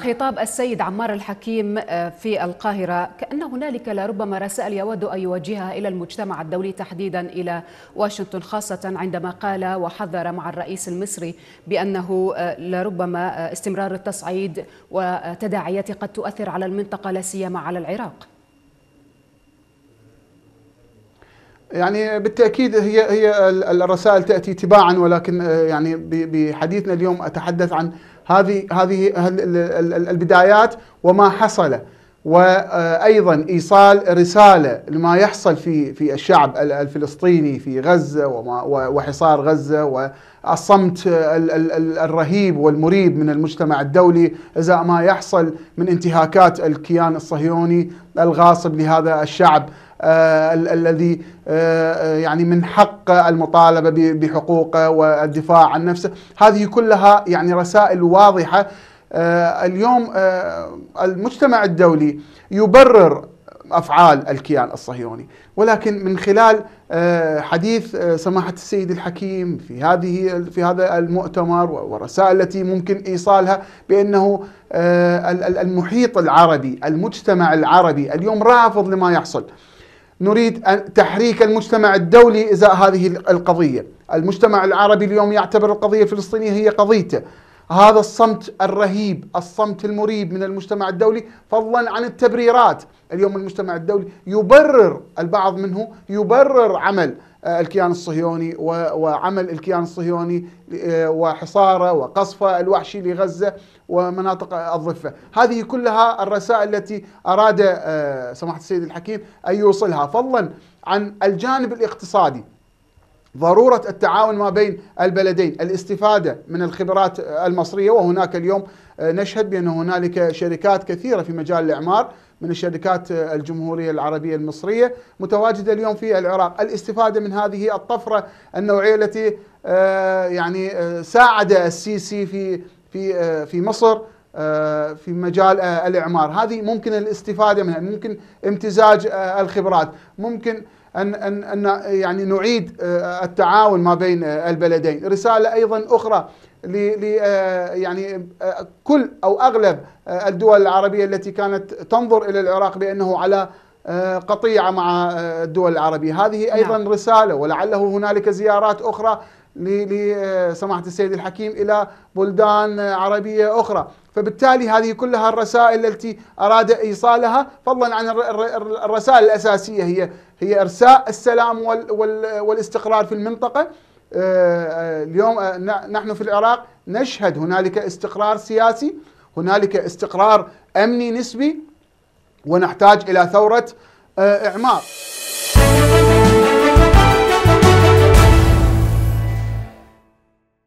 خطاب السيد عمار الحكيم آه، في القاهرة كأن هنالك لربما رسائل يود أن يوجهها إلى المجتمع الدولي تحديدا إلى واشنطن خاصة عندما قال وحذر مع الرئيس المصري بأنه آه، لربما آه، استمرار التصعيد وتداعياته قد تؤثر على المنطقة لا سيما على العراق يعني بالتاكيد هي هي الرسائل تاتي تباعا ولكن يعني بحديثنا اليوم اتحدث عن هذه هذه البدايات وما حصل وايضا ايصال رساله لما يحصل في في الشعب الفلسطيني في غزه وحصار غزه والصمت الرهيب والمريب من المجتمع الدولي ازاء ما يحصل من انتهاكات الكيان الصهيوني الغاصب لهذا الشعب آه، الذي آه، آه، يعني من حق المطالبه بحقوقه والدفاع عن نفسه، هذه كلها يعني رسائل واضحه آه، اليوم آه، المجتمع الدولي يبرر افعال الكيان الصهيوني، ولكن من خلال آه، حديث سماحه السيد الحكيم في هذه في هذا المؤتمر والرسائل التي ممكن ايصالها بانه المحيط العربي، المجتمع العربي اليوم رافض لما يحصل. نريد تحريك المجتمع الدولي ازاء هذه القضيه، المجتمع العربي اليوم يعتبر القضيه الفلسطينيه هي قضيته. هذا الصمت الرهيب الصمت المريب من المجتمع الدولي فضلا عن التبريرات اليوم المجتمع الدولي يبرر البعض منه يبرر عمل آه، الكيان الصهيوني وعمل الكيان الصهيوني آه، وحصاره وقصفه الوحشي لغزه ومناطق الضفه، هذه كلها الرسائل التي اراد آه، سماحه السيد الحكيم ان يوصلها فضلا عن الجانب الاقتصادي. ضرورة التعاون ما بين البلدين الاستفادة من الخبرات المصرية وهناك اليوم نشهد بأن هنالك شركات كثيرة في مجال الإعمار من الشركات الجمهورية العربية المصرية متواجدة اليوم في العراق الاستفادة من هذه الطفرة النوعية التي آه، يعني آه، ساعد السيسي في في آه، في مصر في مجال الإعمار هذه ممكن الاستفادة منها ممكن امتزاج الخبرات ممكن أن, أن, أن يعني نعيد آه، التعاون ما بين آه، البلدين رسالة أيضا أخرى ل آه، يعني كل أو أغلب الدول العربية التي كانت تنظر إلى العراق بأنه على قطيعة مع الدول العربية هذه أيضا نعم. رسالة ولعله هنالك زيارات أخرى لسماحة آه، السيد الحكيم إلى بلدان عربية أخرى فبالتالي هذه كلها الرسائل التي أراد إيصالها فضلا عن الرسائل الأساسية هي هي إرساء السلام والاستقرار في المنطقة آه، آه، اليوم نحن في العراق نشهد هنالك استقرار سياسي هنالك استقرار أمني نسبي ونحتاج إلى ثورة إعمار